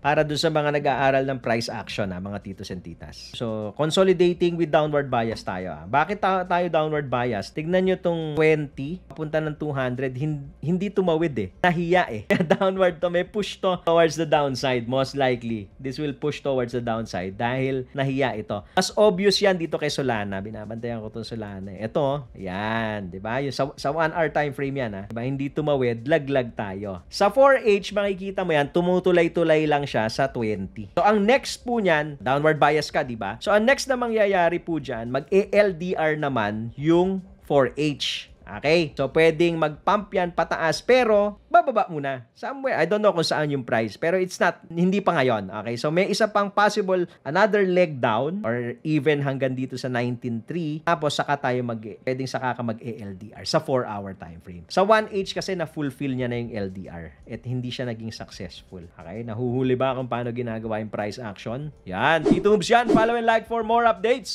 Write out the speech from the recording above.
para do sa mga nag-aaral ng price action na ah, mga titos and titas. So, consolidating with downward bias tayo. Ha? Ah. Bakit ta- tayo downward bias? Tignan nyo tong 20, papunta ng 200, hin- hindi tumawid eh. Nahiya eh. downward to, may push to towards the downside. Most likely, this will push towards the downside dahil nahiya ito. Mas obvious yan dito kay Solana. Binabantayan ko tong Solana. Eh. Ito, yan. Di ba? Yung sa, sa 1 hour time frame yan. Ha? Ah. Diba? Hindi tumawid, laglag tayo. Sa 4H, makikita mo yan, tumutulay-tulay lang siya sa 20. So ang next po niyan, downward bias ka, di ba? So ang next na mangyayari po diyan, mag-ALDR naman yung 4H. Okay? So, pwedeng mag-pump yan pataas pero bababa muna. Somewhere, I don't know kung saan yung price pero it's not, hindi pa ngayon. Okay? So, may isa pang possible another leg down or even hanggang dito sa 19.3 tapos saka tayo mag, pwedeng saka ka mag-ALDR sa 4-hour time frame. Sa 1H kasi na-fulfill niya na yung LDR at hindi siya naging successful. Okay? Nahuhuli ba kung paano ginagawa yung price action? Yan. Dito moves yan. Follow and like for more updates.